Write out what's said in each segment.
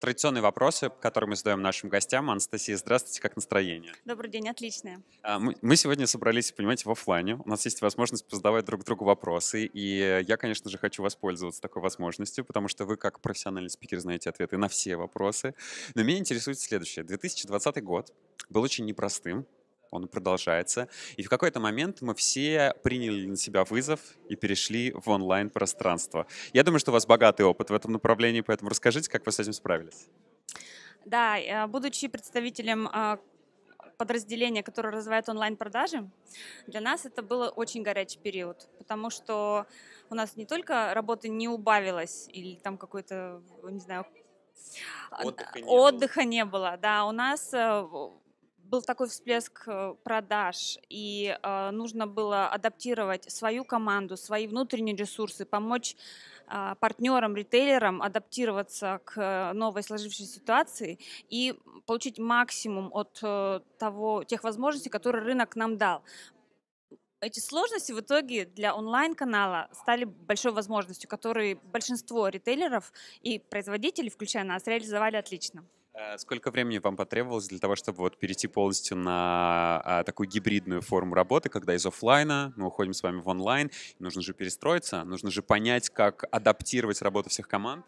Традиционные вопросы, которые мы задаем нашим гостям. Анастасия, здравствуйте, как настроение? Добрый день, отличное. А, мы сегодня собрались, понимаете, в офлайне. У нас есть возможность задавать друг другу вопросы, и я, конечно же, хочу воспользоваться такой возможностью, потому что вы, как профессиональный спикер, знаете ответы на все вопросы. Но меня интересует следующее. 2020 год был очень непростым он продолжается. И в какой-то момент мы все приняли на себя вызов и перешли в онлайн-пространство. Я думаю, что у вас богатый опыт в этом направлении, поэтому расскажите, как вы с этим справились. Да, э, будучи представителем а, подразделения, которое развивает онлайн-продажи, для нас это был очень горячий период, потому что у нас не только работы не убавилось или там какой-то, не знаю, отдыха не, отдыха было. не было, да, у нас э, был такой всплеск э, продаж, и э, нужно было адаптировать свою команду, свои внутренние ресурсы, помочь э, а, партнерам, ритейлерам адаптироваться к новой сложившейся ситуации и получить максимум от э, того, тех возможностей, которые рынок нам дал. Эти сложности в итоге для онлайн-канала стали большой возможностью, которую большинство ритейлеров и производителей, включая нас, реализовали отлично. Э, сколько времени вам потребовалось для того, чтобы вот перейти полностью на а, такую гибридную форму работы, когда из офлайна мы уходим с вами в онлайн, нужно же перестроиться, нужно же понять, как адаптировать работу всех команд?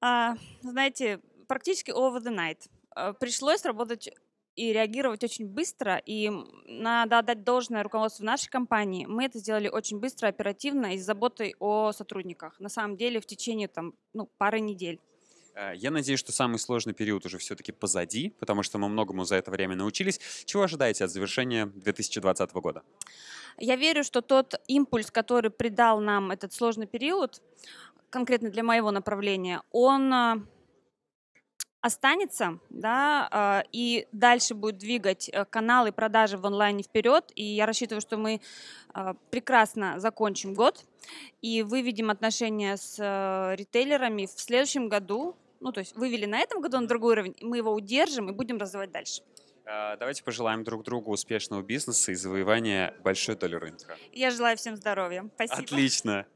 А, знаете, практически over the night. Э, пришлось работать и реагировать очень быстро, и надо отдать должное руководству нашей компании. Мы это сделали очень быстро, оперативно и с заботой о сотрудниках. На самом деле в течение там, ну, пары недель. Э, я надеюсь, что самый сложный период уже все-таки позади, потому что мы многому за это время научились. Чего ожидаете от завершения 2020 года? Я верю, что тот импульс, который придал нам этот сложный период, конкретно для моего направления, он э, останется, да, э, и дальше будет двигать каналы продажи в онлайне вперед. И я рассчитываю, что мы прекрасно закончим год и выведем отношения с ритейлерами в следующем году ну, то есть вывели на этом году на другой уровень, мы его удержим и будем развивать дальше. А, давайте пожелаем друг другу успешного бизнеса и завоевания большой доли рынка. Я желаю всем здоровья. Спасибо. Отлично.